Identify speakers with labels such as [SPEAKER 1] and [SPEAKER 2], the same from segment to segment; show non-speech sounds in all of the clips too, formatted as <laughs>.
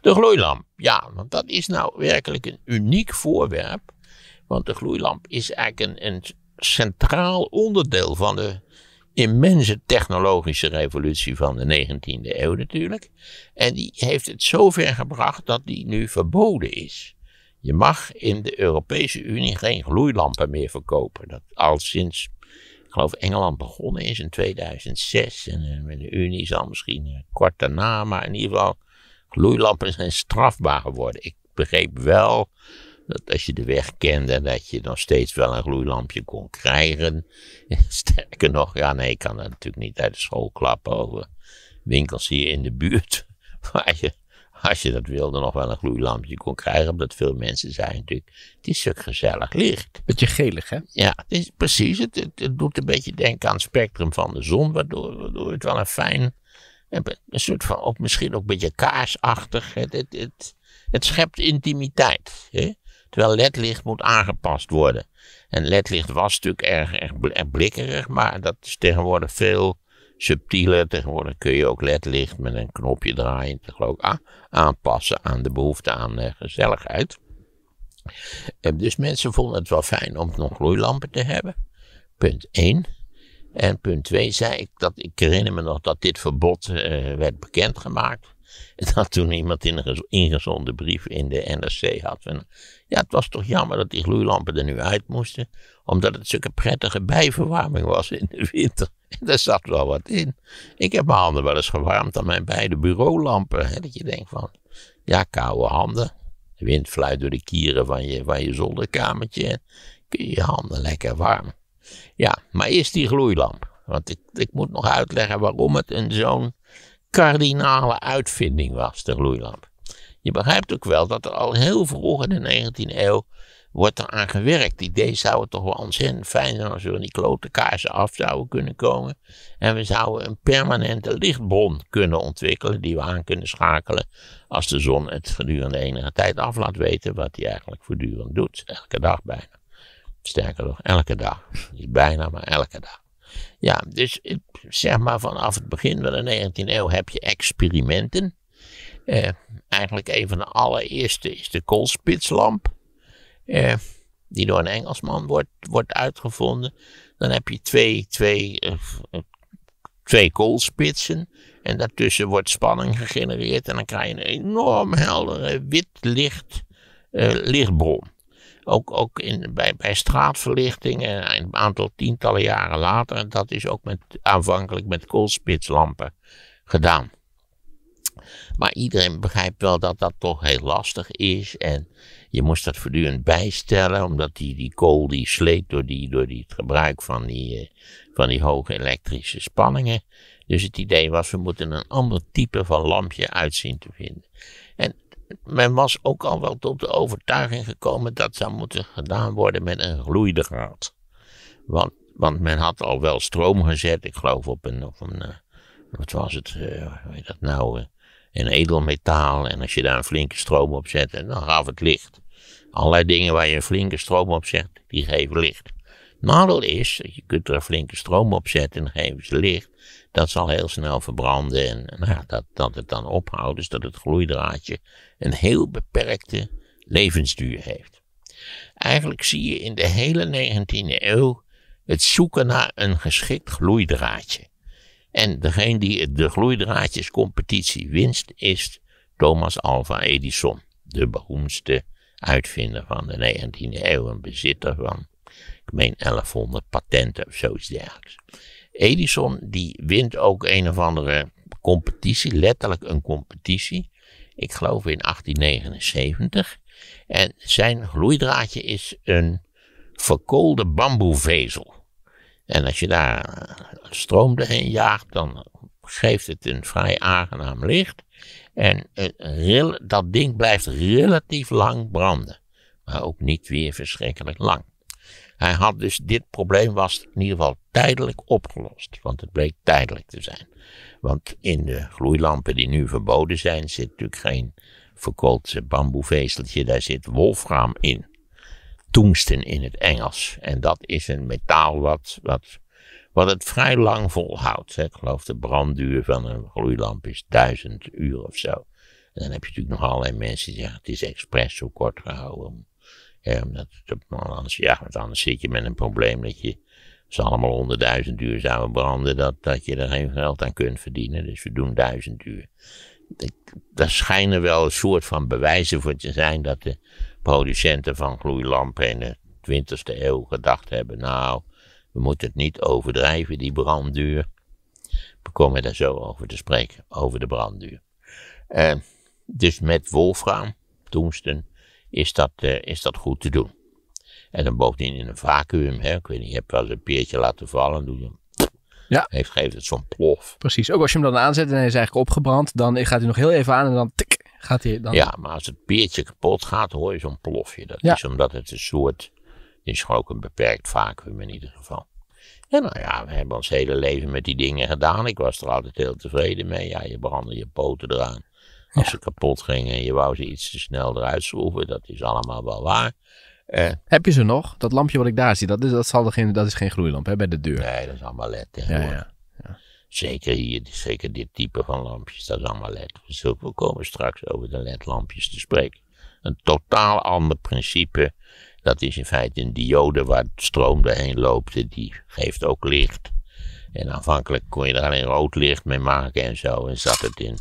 [SPEAKER 1] De gloeilamp, ja, want dat is nou werkelijk een uniek voorwerp. Want de gloeilamp is eigenlijk een, centraal onderdeel van de immense technologische revolutie van de 19e eeuw natuurlijk. En die heeft het zover gebracht dat die nu verboden is. Je mag in de Europese Unie geen gloeilampen meer verkopen. Dat al sinds, ik geloof Engeland begonnen is in 2006. En eh, de Unie zal misschien eh, kort daarna, maar in ieder geval gloeilampen zijn strafbaar geworden. Ik begreep wel dat als je de weg kende, dat je nog steeds wel een gloeilampje kon krijgen. <laughs> Sterker nog, ja, nee, ik kan natuurlijk niet uit de school klappen over winkels hier in de buurt. Waar <laughs> je, als je dat wilde, nog wel een gloeilampje kon krijgen. Omdat veel mensen zijn natuurlijk, het is ook gezellig licht. Beetje gelig, hè? Ja, het is, precies. Het, doet een beetje denken aan het spectrum van de zon, waardoor het wel een fijn een soort van, ook misschien ook een beetje kaarsachtig. Het, het schept intimiteit. Hè? Terwijl ledlicht moet aangepast worden. En ledlicht was natuurlijk erg, erg, blikkerig, maar dat is tegenwoordig veel subtieler. Tegenwoordig kun je ook ledlicht met een knopje draaien, geloof ik, aanpassen aan de behoefte aan eh, gezelligheid. Uh, dus mensen vonden het wel fijn om nog gloeilampen te hebben. Punt 1. En punt twee zei ik dat ik herinner me nog dat dit verbod eh, werd bekendgemaakt. <laughs> Dat toen iemand in een ingezonden brief in de NRC had. ja, het was toch jammer dat die gloeilampen er nu uit moesten. Omdat het zulke prettige bijverwarming was in de winter. <laughs> En daar zat wel wat in. Ik heb mijn handen wel eens gewarmd aan mijn beide bureaulampen. Hè, dat je denkt van, ja, koude handen. De wind fluit door de kieren van je, van je zolderkamertje. Kun je je handen lekker warmen. Ja, maar eerst die gloeilamp. Want ik, moet nog uitleggen waarom het een zo'n kardinale uitvinding was, de gloeilamp. Je begrijpt ook wel dat er al heel vroeg in de 19e eeuw wordt er gewerkt. Het idee zou het toch wel ontzettend fijn zijn als we van die klote kaarsen af zouden kunnen komen. En we zouden een permanente lichtbron kunnen ontwikkelen die we aan kunnen schakelen als de zon het gedurende enige tijd af laat weten wat hij eigenlijk voortdurend doet, elke dag bijna. Sterker nog, elke dag. Niet bijna, maar elke dag. Ja, dus eh, zeg maar vanaf het begin van de 19e eeuw heb je experimenten. Eh, eigenlijk een van de allereerste is de koolspitslamp. Eh, die door een Engelsman wordt, wordt uitgevonden. Dan heb je twee, twee, eh, eh, twee koolspitsen. En daartussen wordt spanning gegenereerd. En dan krijg je een enorm heldere wit licht, lichtbron. Ook, ook in, bij, bij straatverlichting, en een aantal tientallen jaren later. dat is ook met, aanvankelijk met koolspitslampen gedaan. Maar iedereen begrijpt wel dat dat toch heel lastig is. En je moest dat voortdurend bijstellen, omdat die, die kool die sleet door, die, door het gebruik van die, eh, van die hoge elektrische spanningen. Dus het idee was, we moeten een ander type van lampje uitzien te vinden men was ook al wel tot de overtuiging gekomen dat zou moeten gedaan worden met een gloeidraad. Want, want men had al wel stroom gezet, ik geloof op een, op een eh, wat was het, uh, hoe dat nou, eh, een edelmetaal. En als je daar een flinke stroom op zet, dan gaf het licht. Allerlei dingen waar je een flinke stroom op zet, die geven licht. Het nadeel is, je kunt er een flinke stroom op zetten en dan geven ze licht dat zal heel snel verbranden en nou, dat, dat het dan ophoudt, dus dat het gloeidraadje een heel beperkte levensduur heeft. Eigenlijk zie je in de hele 19e eeuw het zoeken naar een geschikt gloeidraadje. En degene die de gloeidraadjescompetitie winst is Thomas Alva Edison, de beroemdste uitvinder van de 19e eeuw en bezitter van, ik meen 1100 patenten of zoiets dergelijks. Edison die wint ook een of andere competitie, letterlijk een competitie. Ik geloof in 1879. En zijn gloeidraadje is een verkoolde bamboevezel. En als je daar eh, stroom doorheen jaagt, dan geeft het een vrij aangenaam licht. En eh, dat ding blijft relatief lang branden. Maar ook niet weer verschrikkelijk lang. Hij had dus dit probleem was in ieder geval tijdelijk opgelost, want het bleek tijdelijk te zijn. Want in de gloeilampen die nu verboden zijn, zit natuurlijk geen verkoold bamboevezeltje, daar zit wolfraam in. Tungsten in het Engels. En dat is een metaal wat, wat, wat het vrij lang volhoudt. Ik geloof de brandduur van een gloeilamp is duizend uur of zo. En dan heb je natuurlijk nog allerlei mensen die zeggen, het is expres zo kort gehouden eh, anders, ja, want anders zit je met een probleem dat je, ze allemaal honderdduizend uur zouden branden, dat, dat je er geen geld aan kunt verdienen. Dus we doen duizend uur. Er schijnen wel een soort van bewijzen voor te zijn dat de producenten van gloeilampen in de 20e eeuw gedacht hebben, nou, we moeten het niet overdrijven, die brandduur. We komen daar zo over te spreken, over de brandduur. Eh, dus met wolfraam, Toensten is dat, eh, is dat goed te doen. En dan bovendien in een vacuüm, hè, ik weet niet, je hebt wel eens een peertje laten vallen, doe je ja. Heeft, geeft het zo'n plof.
[SPEAKER 2] Precies, ook als je hem dan aanzet en hij is eigenlijk opgebrand, dan gaat hij nog heel even aan en dan tik, gaat hij dan. Ja,
[SPEAKER 1] maar als het peertje kapot gaat, hoor je zo'n plofje. Dat ja. is omdat het een soort, is gewoon ook een beperkt vacuüm in ieder geval. En nou ja, we hebben ons hele leven met die dingen gedaan. Ik was er altijd heel tevreden mee. Ja, je brandde je poten eraan. Als ze kapot gingen en je wou ze iets te snel eruit schroeven, dat is allemaal wel waar. Eh, Heb je ze nog? Dat
[SPEAKER 2] lampje wat ik daar zie, dat is, dat zal geen, dat is geen gloeilamp hè, bij de deur. Nee, dat
[SPEAKER 1] is allemaal led. Ja, ja, ja. Zeker hier, zeker dit type van lampjes, dat is allemaal led. We we komen straks over de ledlampjes te spreken. Een totaal ander principe. Dat is in feite een diode waar stroom doorheen loopt. Die geeft ook licht. En aanvankelijk kon je er alleen rood licht mee maken en zo. En zat het in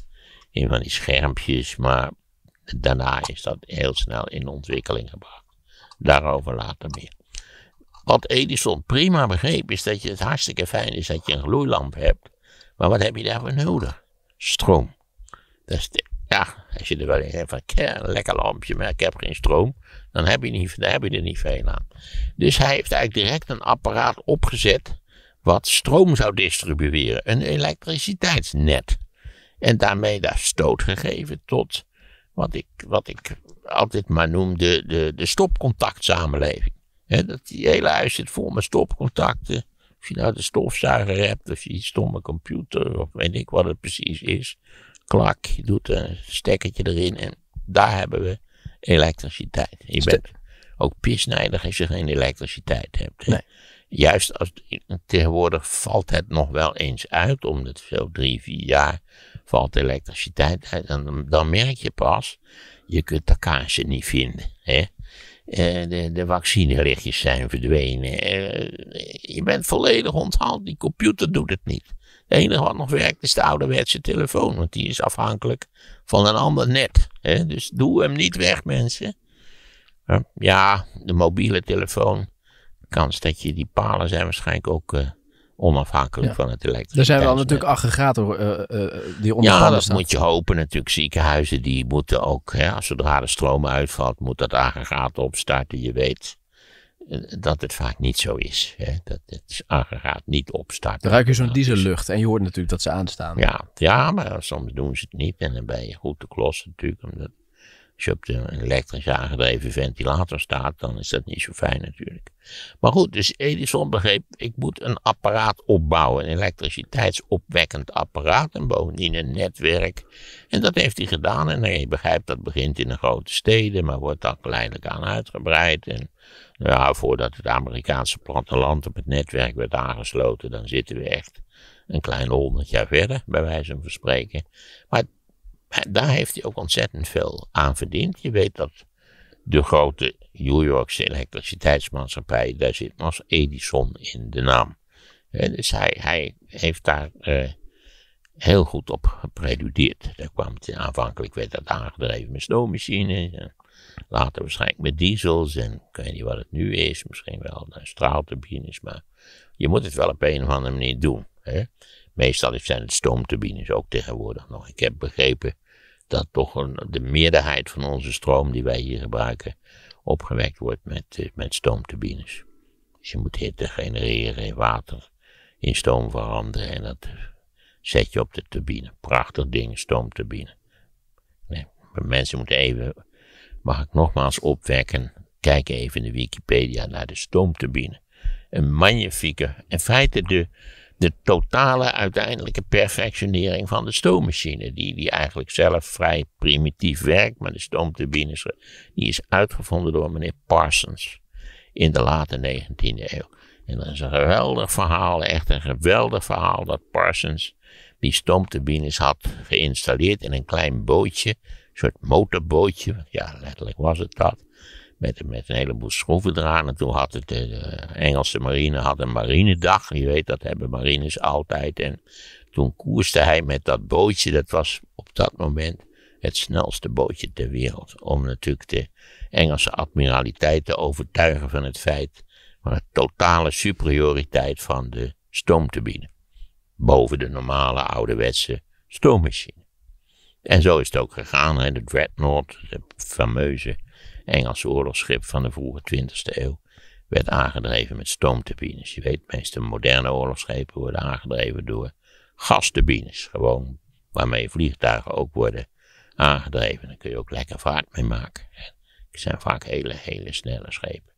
[SPEAKER 1] in van die schermpjes, maar daarna is dat heel snel in ontwikkeling gebracht. Daarover later meer. Wat Edison prima begreep is dat je het hartstikke fijn is dat je een gloeilamp hebt. Maar wat heb je daarvoor nodig? Stroom. Dat is ja, als je er wel in van een lekker lampje, maar ik heb geen stroom. Dan heb je, niet, dan heb je er niet veel aan. Dus hij heeft eigenlijk direct een apparaat opgezet wat stroom zou distribueren. Een elektriciteitsnet. En daarmee daar stoot gegeven tot wat ik, wat ik altijd maar noem de, de, de stopcontactsamenleving. He, dat die hele huis zit vol met stopcontacten. als je nou de stofzuiger hebt, of je die stomme computer, of weet ik wat het precies is. Klak, je doet een stekkertje erin en daar hebben we elektriciteit. Je bent ook pisnijdig als je geen elektriciteit hebt. Juist als tegenwoordig valt het nog wel eens uit, omdat zo drie, vier jaar valt elektriciteit uit. dan merk je pas, je kunt de kaarsje niet vinden. Hè? Eh, de, de vaccinelichtjes zijn verdwenen. Eh, je bent volledig onthaald, die computer doet het niet. Het enige wat nog werkt is de ouderwetse telefoon, want die is afhankelijk van een ander net. Hè? Dus doe hem niet weg, mensen. ja, de mobiele telefoon. Kans dat je die palen zijn waarschijnlijk ook eh, onafhankelijk van het elektriciteit. Er zijn wel
[SPEAKER 2] natuurlijk aggregaten uh, uh, eh, eh, die onder Ja, dat moet
[SPEAKER 1] je hopen natuurlijk. Ziekenhuizen die moeten ook, ja, zodra de stroom uitvalt, moet dat aggregaat opstarten. Je weet eh, dat het vaak niet zo is. Hè? Dat het aggregaat niet opstart. Dan ruik
[SPEAKER 2] je zo'n diesellucht en je hoort natuurlijk dat ze aanstaan. Ja,
[SPEAKER 1] ja, maar soms doen ze het niet en dan ben je goed te klossen natuurlijk. Omdat als je op de elektrisch aangedreven ventilator staat, dan is dat niet zo fijn natuurlijk. Maar goed, dus Edison begreep, ik moet een apparaat opbouwen, een elektriciteitsopwekkend apparaat en bovendien een netwerk. En dat heeft hij gedaan en je begrijpt, dat begint in de grote steden, maar wordt dan geleidelijk aan uitgebreid. En ja, voordat het Amerikaanse platteland op het netwerk werd aangesloten, dan zitten we echt een klein honderd jaar verder, bij wijze van spreken. Maar daar heeft hij ook ontzettend veel aan verdiend. Je weet dat de grote New Yorkse elektriciteitsmaatschappij, daar zit Mas Edison in de naam. dus hij, hij heeft daar eh, heel goed op gepreludeerd. Daar kwam het aanvankelijk werd dat aangedreven met stoommachines. Later waarschijnlijk met diesels en ik weet niet wat het nu is, misschien wel straalturbines, maar je moet het wel op een of andere manier doen. Hè? Meestal zijn het stoomturbines ook tegenwoordig nog. Ik heb begrepen dat toch een, de meerderheid van onze stroom die wij hier gebruiken opgewekt wordt met, eh, met stoomturbines. Dus je moet hitte genereren in water, in stoom veranderen en dat zet je op de turbine. Prachtig ding, stoomturbine. Nee, mensen moeten even, mag ik nogmaals opwekken, kijk even in de Wikipedia naar de stoomturbine. Een magnifieke, in feite de, de totale uiteindelijke perfectionering van de stoommachine. Die, die eigenlijk zelf vrij primitief werkt, maar de stoomturbines die is uitgevonden door meneer Parsons in de late 19e eeuw. En dat is een geweldig verhaal, echt een geweldig verhaal dat Parsons die stoomturbines had geïnstalleerd in een klein bootje, een soort motorbootje, ja letterlijk was het dat. Met, met een heleboel schroeven eraan. En toen had het, eh, de Engelse marine had een marinedag. Je weet, dat hebben marines altijd. En toen koerste hij met dat bootje. Dat was op dat moment het snelste bootje ter wereld. Om natuurlijk de Engelse admiraliteit te overtuigen van het feit. van de totale superioriteit van de stoomturbine. Boven de normale ouderwetse stoommachine. En zo is het ook gegaan. Hè? De Dreadnought, de fameuze Engelse oorlogsschip van de vroege 20e eeuw werd aangedreven met stoomturbines. Je weet, meeste moderne oorlogsschepen worden aangedreven door gasturbines, gewoon waarmee vliegtuigen ook worden aangedreven. Daar kun je ook lekker vaart mee maken. Het zijn vaak hele, hele snelle schepen.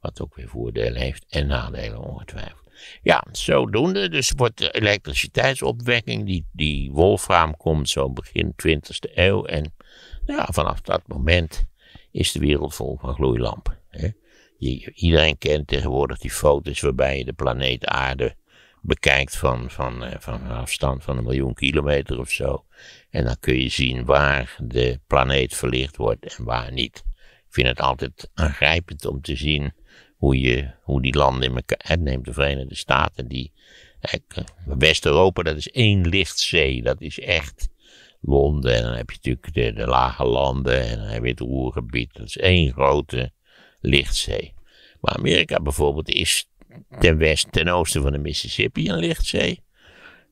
[SPEAKER 1] Wat ook weer voordelen heeft en nadelen ongetwijfeld. Ja, zodoende. Dus wordt de elektriciteitsopwekking, die, die wolfraam komt zo begin 20e eeuw. En ja, nou, vanaf dat moment is de wereld vol van gloeilampen. Hè? Je, iedereen kent tegenwoordig die foto's waarbij je de planeet Aarde bekijkt van, van, eh, van een afstand van een miljoen kilometer of zo. En dan kun je zien waar de planeet verlicht wordt en waar niet. Ik vind het altijd aangrijpend om te zien hoe, je, hoe die landen in elkaar. Neemt de Verenigde Staten, die. West-Europa, dat is één lichtzee. Dat is echt Londen en dan heb je natuurlijk de, lage landen en dan heb je het Oergebied. Dat is één grote lichtzee. Maar Amerika bijvoorbeeld is ten westen, ten oosten van de Mississippi een lichtzee.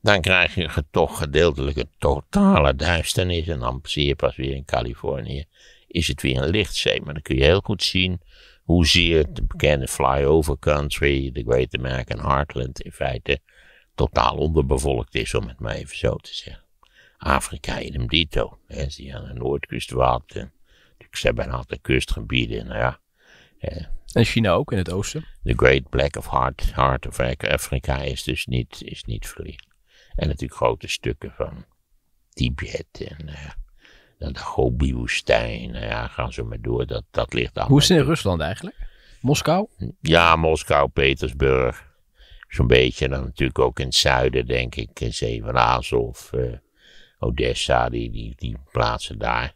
[SPEAKER 1] Dan krijg je toch gedeeltelijke totale duisternis en dan zie je pas weer in Californië is het weer een lichtzee. Maar dan kun je heel goed zien hoezeer de bekende flyover country, de Great American Heartland, in feite totaal onderbevolkt is, om het maar even zo te zeggen. Afrika in dito. Hè, als je aan de noordkust waalt, Ze hebben een kustgebieden, nou ja. En China ook in het oosten? The Great Black of Heart, Heart of Africa is dus niet, is niet En natuurlijk grote stukken van Tibet en dan eh, de Gobi-woestijn. Nou ja, gaan ze maar door. Dat, dat ligt allemaal. Hoe is het in Rusland eigenlijk? Moskou? Ja, Moskou, Petersburg. Zo'n beetje. En dan natuurlijk ook in het zuiden, denk ik. Zee van Azov. Eh, Odessa, die, die, die plaatsen daar.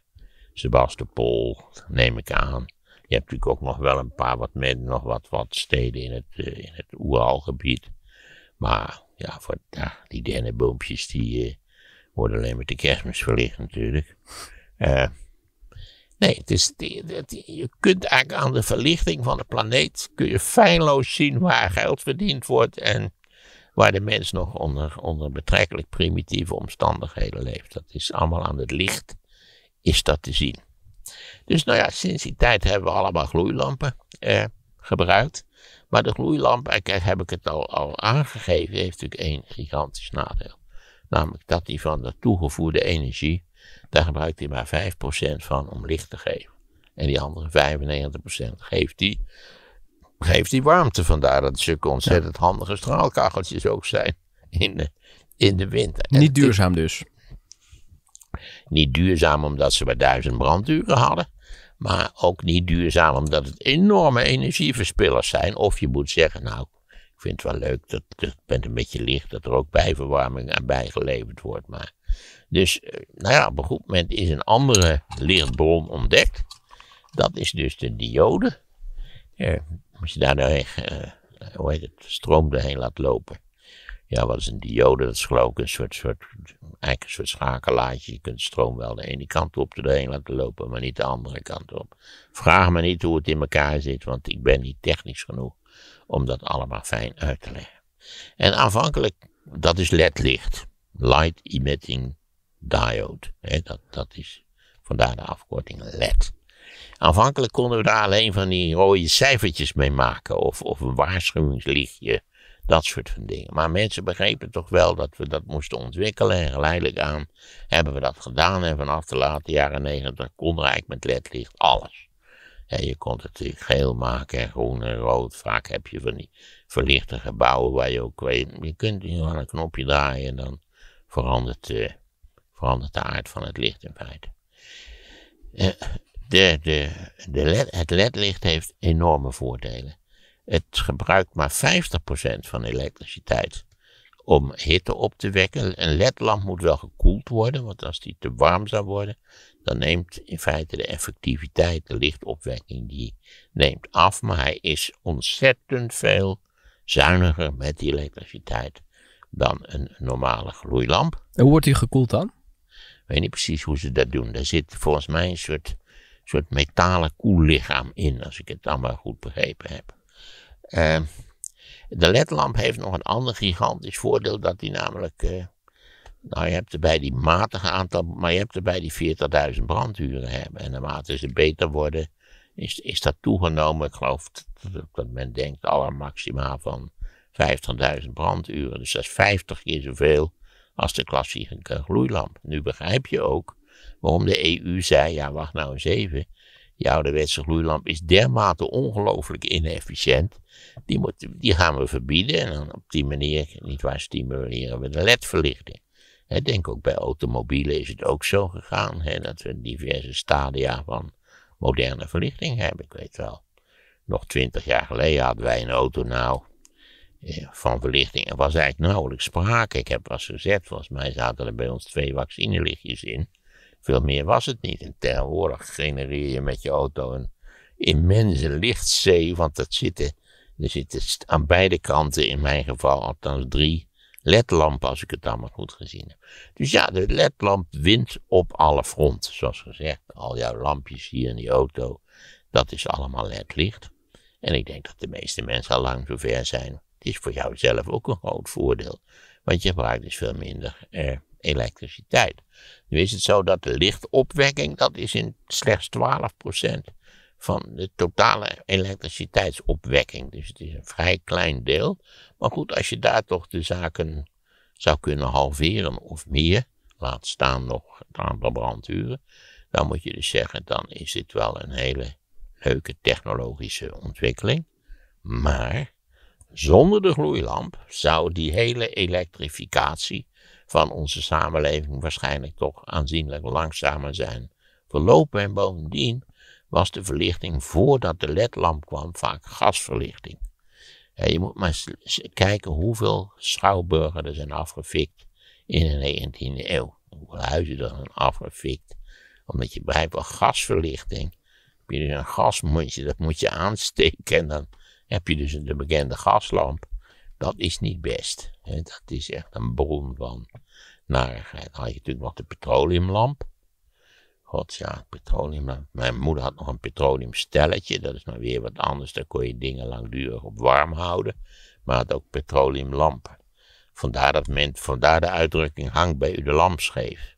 [SPEAKER 1] Sebastopol, neem ik aan. Je hebt natuurlijk ook nog wel een paar wat, meer, nog wat, wat steden in het, eh, in het Oeralgebied. Maar ja, voor, ja, die dennenboompjes die eh, worden alleen met de kerstmis verlicht natuurlijk. Eh, nee, het is, je kunt eigenlijk aan de verlichting van de planeet kun je feilloos zien waar geld verdiend wordt en waar de mens nog onder, onder betrekkelijk primitieve omstandigheden leeft. Dat is allemaal aan het licht, is dat te zien. Dus nou ja, sinds die tijd hebben we allemaal gloeilampen eh, gebruikt. Maar de gloeilamp, eh, heb ik het al, al aangegeven, heeft natuurlijk één gigantisch nadeel. Namelijk dat die van de toegevoerde energie, daar gebruikt hij maar 5% van om licht te geven. En die andere 95% geeft hij geeft die warmte. Vandaar dat ze ontzettend handige straalkacheltjes ook zijn in de, in de winter. niet duurzaam dus? Niet duurzaam omdat ze maar duizend branduren hadden. Maar ook niet duurzaam omdat het enorme energieverspillers zijn. Of je moet zeggen, nou, ik vind het wel leuk, dat, het bent een beetje licht, dat er ook bijverwarming aan bijgeleverd wordt. Maar. Dus, eh, nou ja, op een goed moment is een andere lichtbron ontdekt. Dat is dus de diode. Ja, als je daar nou eh, eh, hoe heet het, stroom doorheen laat lopen. Ja, wat is een diode? Dat is geloof ik een soort, soort, eigenlijk een soort schakelaartje. Je kunt stroom wel de ene kant op doorheen laten lopen, maar niet de andere kant op. Vraag me niet hoe het in elkaar zit, want ik ben niet technisch genoeg om dat allemaal fijn uit te leggen. En aanvankelijk, dat is LED-licht. Light Emitting Diode. dat, dat is vandaar de afkorting LED. Aanvankelijk konden we daar alleen van die rode cijfertjes mee maken. Of, of een waarschuwingslichtje. Dat soort van dingen. Maar mensen begrepen toch wel dat we dat moesten ontwikkelen. En geleidelijk aan hebben we dat gedaan. En vanaf de late jaren negentig kon er eigenlijk met ledlicht alles. je kon het natuurlijk geel maken en groen en rood. Vaak heb je van die verlichte gebouwen waar je ook weet. Je kunt nu aan een knopje draaien en dan verandert, eh, verandert de aard van het licht in feite. Eh, de, de, LED, het ledlicht heeft enorme voordelen. Het gebruikt maar 50% van elektriciteit om hitte op te wekken. Een ledlamp moet wel gekoeld worden, want als die te warm zou worden, dan neemt in feite de effectiviteit, de lichtopwekking, die neemt af. Maar hij is ontzettend veel zuiniger met die elektriciteit dan een normale gloeilamp. En
[SPEAKER 2] hoe wordt die gekoeld
[SPEAKER 1] dan? Ik weet niet precies hoe ze dat doen. Daar zit volgens mij een soort soort metalen koellichaam in, als ik het dan maar goed begrepen heb. Uh, de ledlamp heeft nog een ander gigantisch voordeel, dat die namelijk, eh, nou je hebt er bij die matige aantal, maar je hebt er bij die 40.000 branduren hebben. En naarmate ze beter worden, is, is dat toegenomen. Ik geloof dat, men denkt allermaximaal maximaal van 50.000 branduren. Dus dat is 50 keer zoveel als de klassieke gloeilamp. Nu begrijp je ook Waarom de EU zei, ja wacht nou eens even. Die ouderwetse gloeilamp is dermate ongelooflijk inefficiënt. Die, moet, die gaan we verbieden en dan op die manier, niet waar, stimuleren we de ledverlichting. Ik denk ook bij automobielen is het ook zo gegaan, hè, dat we diverse stadia van moderne verlichting hebben. Ik weet wel, nog twintig jaar geleden hadden wij een auto nou eh, van verlichting. Er was eigenlijk nauwelijks sprake. Ik heb was gezet, volgens mij zaten er bij ons twee vaccinelichtjes in. Veel meer was het niet. En tegenwoordig genereer je met je auto een immense lichtzee, want dat zitten, er zitten aan beide kanten, in mijn geval althans drie ledlampen, als ik het allemaal goed gezien heb. Dus ja, de ledlamp wint op alle fronten, zoals gezegd. Al jouw lampjes hier in die auto, dat is allemaal ledlicht. En ik denk dat de meeste mensen al lang zover zijn. Het is voor jou zelf ook een groot voordeel, want je gebruikt dus veel minder eh, elektriciteit. Nu is het zo dat de lichtopwekking, dat is in slechts 12% van de totale elektriciteitsopwekking. Dus het is een vrij klein deel. Maar goed, als je daar toch de zaken zou kunnen halveren of meer, laat staan nog het aantal branduren, dan moet je dus zeggen, dan is dit wel een hele leuke technologische ontwikkeling. Maar zonder de gloeilamp zou die hele elektrificatie van onze samenleving waarschijnlijk toch aanzienlijk langzamer zijn verlopen. En bovendien was de verlichting voordat de ledlamp kwam vaak gasverlichting. je moet maar kijken hoeveel schouwburgen er zijn afgefikt in de 19e eeuw. Hoeveel huizen er zijn afgefikt. Omdat je bij wel gasverlichting heb je dus een gasmondje, dat moet je aansteken en dan heb je dus de bekende gaslamp. Dat is niet best. Dat is echt een bron van narigheid. Dan had je natuurlijk nog de petroleumlamp. God ja, petroleumlamp. Mijn moeder had nog een petroleumstelletje. Dat is maar weer wat anders. Daar kon je dingen langdurig op warm houden. Maar had ook petroleumlampen. Vandaar, dat men, vandaar de uitdrukking hang bij u de lamp scheef.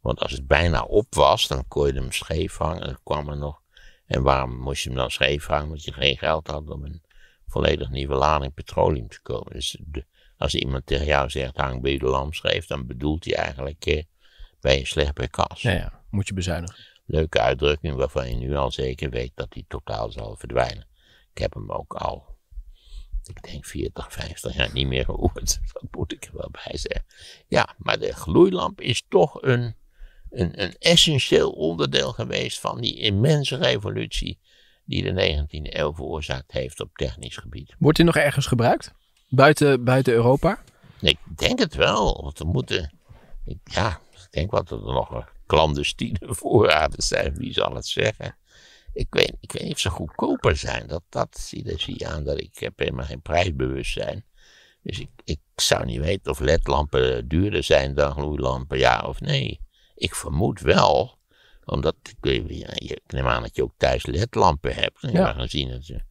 [SPEAKER 1] Want als het bijna op was, dan kon je hem scheef hangen. kwam er nog. En waarom moest je hem dan scheef hangen? Omdat je geen geld had om een volledig nieuwe lading petroleum te komen. Dus de, als iemand tegen jou zegt hang bij de schreef, dan bedoelt hij eigenlijk bij eh, ben je slecht bij kas. Ja, moet je bezuinigen. Leuke uitdrukking waarvan je nu al zeker weet dat die totaal zal verdwijnen. Ik heb hem ook al ik denk 40, 50 jaar niet meer gehoord. <laughs> Dat moet ik er wel bij zeggen. Ja, maar de gloeilamp is toch een, een, een essentieel onderdeel geweest van die immense revolutie die de 19e eeuw veroorzaakt heeft op technisch gebied.
[SPEAKER 2] Wordt hij nog ergens gebruikt? Buiten, buiten Europa?
[SPEAKER 1] Ik denk het wel. Want er moeten, ik, ja, ik denk wat dat er nog clandestine <laughs> voorraden zijn. Wie zal het zeggen? Ik weet, ik weet niet of ze goedkoper zijn. Dat, dat zie, je aan dat ik heb helemaal geen prijsbewustzijn. Dus ik, ik zou niet weten of ledlampen duurder zijn dan gloeilampen, ja of nee. Ik vermoed wel, omdat ik, ik neem aan dat je ook thuis ledlampen hebt. ja. We zien dat ze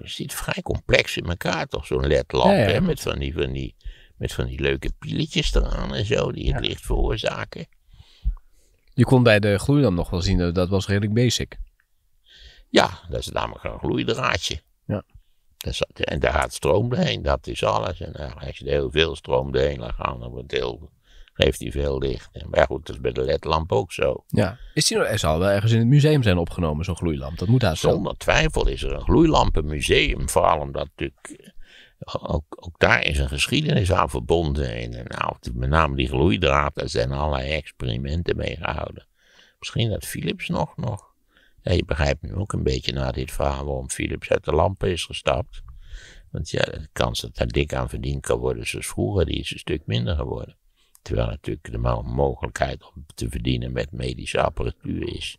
[SPEAKER 1] het zit vrij complex in elkaar, toch? Zo'n ledlamp, Hè? Met, van die, van die, met van die leuke pieletjes eraan en zo, die het licht veroorzaken.
[SPEAKER 2] Je kon bij de gloeilamp nog wel zien, dat, dat was redelijk
[SPEAKER 1] basic. Ja, dat is namelijk een gloeidraadje. Ja. Dat zat, en daar gaat stroom doorheen, dat is alles. En als je heel veel stroom doorheen laat gaan, dan wordt het heel heeft hij veel licht. Maar goed, dat is bij de ledlamp ook zo.
[SPEAKER 2] Ja. Is die, er zal wel ergens in het museum zijn
[SPEAKER 1] opgenomen, zo'n gloeilamp. Dat moet daar Zonder twijfel is er een gloeilampenmuseum. Vooral omdat natuurlijk eh, ook, ook daar is een geschiedenis aan verbonden. En nou, met name die gloeidraad, daar zijn allerlei experimenten mee gehouden. Misschien dat Philips nog. nog. je begrijpt nu ook een beetje na dit verhaal waarom Philips uit de lampen is gestapt. Want ja, de kans dat daar dik aan verdiend kan worden zoals dus vroeger, die is een stuk minder geworden. Terwijl natuurlijk de mogelijkheid om te verdienen met medische apparatuur is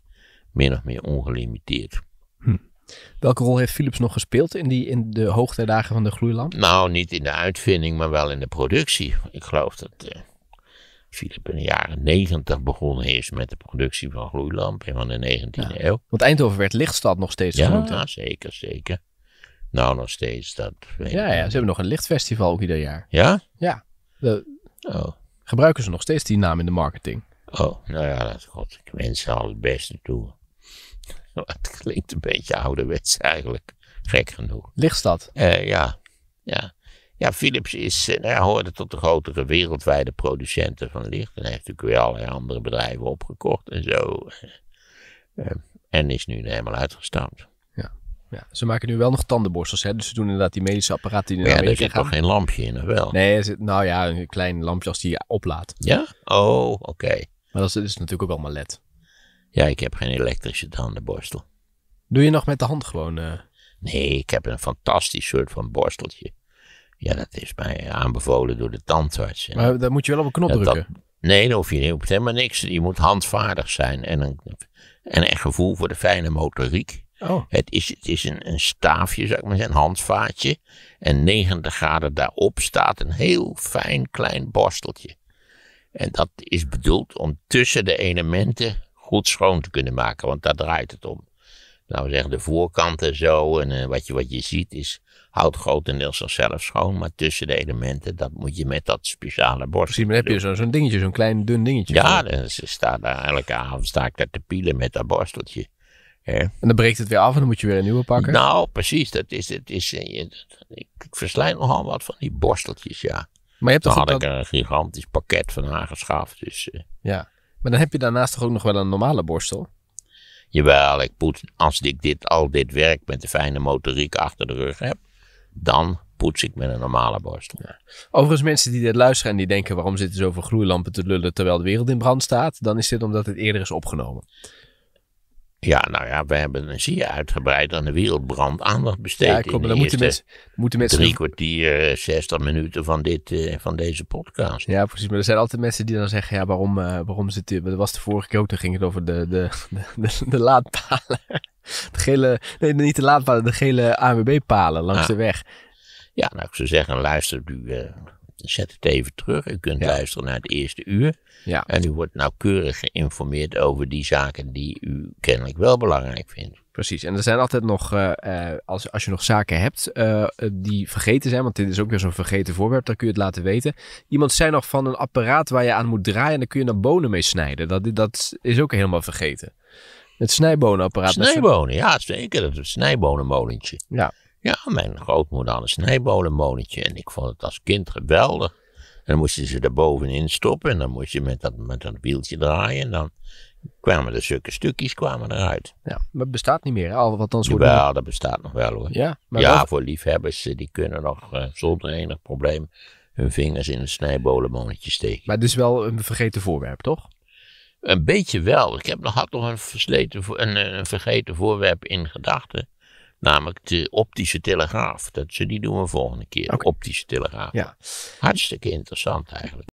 [SPEAKER 1] min of meer ongelimiteerd. Hm.
[SPEAKER 2] Welke rol heeft Philips nog gespeeld in, die, in de hoogtijdagen van de gloeilamp?
[SPEAKER 1] Nou, niet in de uitvinding, maar wel in de productie. Ik geloof dat uh, Philips in de jaren 90 begonnen is met de productie van gloeilampen van de 19e eeuw. Want Eindhoven werd lichtstad nog steeds ja, genoemd. Ja, zeker, zeker. Nou, nog steeds. Dat
[SPEAKER 2] ja, ja, ze hebben nog een lichtfestival ook ieder jaar. Ja? Ja. De... Oh. Gebruiken ze nog steeds die naam in de marketing?
[SPEAKER 1] Oh, nou ja, dat, god, ik wens ze al het beste toe. <laughs> Het klinkt een beetje ouderwets eigenlijk, gek genoeg.
[SPEAKER 2] Lichtstad? Eh,
[SPEAKER 1] ja, ja. Ja, Philips is, eh, nou ja, hoorde tot de grotere wereldwijde producenten van licht. En heeft natuurlijk weer allerlei andere bedrijven opgekocht en zo. <laughs> Eh, en is nu helemaal uitgestapt.
[SPEAKER 2] Ja, ze maken nu wel nog tandenborstels, hè? dus ze doen inderdaad die medische apparaten die in ja, daar Ja, er zit nog geen lampje in, of wel? Nee, zit, nou ja, een klein lampje als die oplaadt. Ja?
[SPEAKER 1] Oh, oké. Maar dat is, is, natuurlijk ook allemaal led. Ja, ik heb geen elektrische tandenborstel. Doe je nog met de hand gewoon? Eh? Nee, ik heb een fantastisch soort van borsteltje. Ja, dat is mij aanbevolen door de tandarts. maar
[SPEAKER 2] daar moet je wel op een knop drukken.
[SPEAKER 1] nee, dan hoef je, hoeft helemaal niks. Je moet handvaardig zijn en, een, en echt gevoel voor de fijne motoriek. Oh. Het is, het is een, een staafje, zou maar zeggen, een handvaatje. En 90 graden daarop staat een heel fijn klein borsteltje. En dat is bedoeld om tussen de elementen goed schoon te kunnen maken, want daar draait het om. Laten we zeggen de voorkant en zo, en eh, wat, je, wat je ziet is, houdt grotendeels zichzelf schoon, maar tussen de elementen, dat moet je met dat speciale borsteltje. Misschien heb je zo'n dingetje, zo'n klein dun dingetje. Ja, ze staat daar, elke avond sta ik daar te pielen met dat borsteltje. En dan breekt het weer af en dan moet je weer een nieuwe pakken. Nou, precies. Dat is, dat is, eh, ik, ik verslijt nogal wat van die borsteltjes, ja. Maar je hebt toch had dat... ik een gigantisch pakket van aangeschaft. Dus, eh.
[SPEAKER 2] Ja, maar dan heb je daarnaast toch ook nog wel een normale borstel?
[SPEAKER 1] Jawel, ik poets, als ik dit, al dit werk met de fijne motoriek achter de rug heb, dan poets ik met een normale borstel.
[SPEAKER 2] Overigens, mensen die dit luisteren en die denken waarom zitten zoveel gloeilampen te lullen terwijl de wereld in brand staat, dan is dit omdat het eerder is opgenomen. Ja,
[SPEAKER 1] nou ja, we hebben een zeer uitgebreid aan de wereldbrand aandacht besteed. Ja, kom, dan mensen, moeten mensen drie kwartier, zestig minuten van, dit, van deze
[SPEAKER 2] podcast. Ja, precies. Maar er zijn altijd mensen die dan zeggen, ja, waarom, waarom zit dit? Dat was de vorige keer ook, toen ging het over de, de, de, de, laadpalen.
[SPEAKER 1] De gele, nee, niet de laadpalen, de gele AWB-palen langs de weg. Ja, nou, ik zou zeggen, luister u zet het even terug. U kunt luisteren naar het eerste uur. Ja. En u wordt nauwkeurig geïnformeerd over die zaken die u kennelijk wel belangrijk vindt. Precies, en er zijn altijd nog, eh, eh,
[SPEAKER 2] als, als je nog zaken hebt eh, die vergeten zijn, want dit is ook weer zo'n vergeten voorwerp, dan kun je het laten weten. Iemand zei nog van een apparaat waar je aan moet draaien en dan kun je dan bonen mee snijden. Dat, dat is ook helemaal vergeten. Het snijbonenapparaat. Snijbonen, ja
[SPEAKER 1] zeker. Dat is een snijbonenmolentje. Ja. Ja, mijn grootmoeder had een snijbolenmonetje en ik vond het als kind geweldig. En dan moesten ze er bovenin stoppen en dan moest je met dat, met dat wieltje draaien en dan kwamen er zulke stukjes kwamen eruit. Ja, maar het bestaat niet meer, al wat dan zo. Ja, dat bestaat nog wel hoor. Ja, maar ja voor liefhebbers, eh, die kunnen nog eh, zonder enig probleem hun vingers in een snijbolenmonetje steken. Maar het is wel een vergeten voorwerp, toch? Een beetje wel. Ik heb nog, had nog een, versleten, een vergeten voorwerp in gedachten. Namelijk de optische telegraaf. Dat ze die doen we volgende keer. Optische telegraaf. Ja. Hartstikke interessant eigenlijk.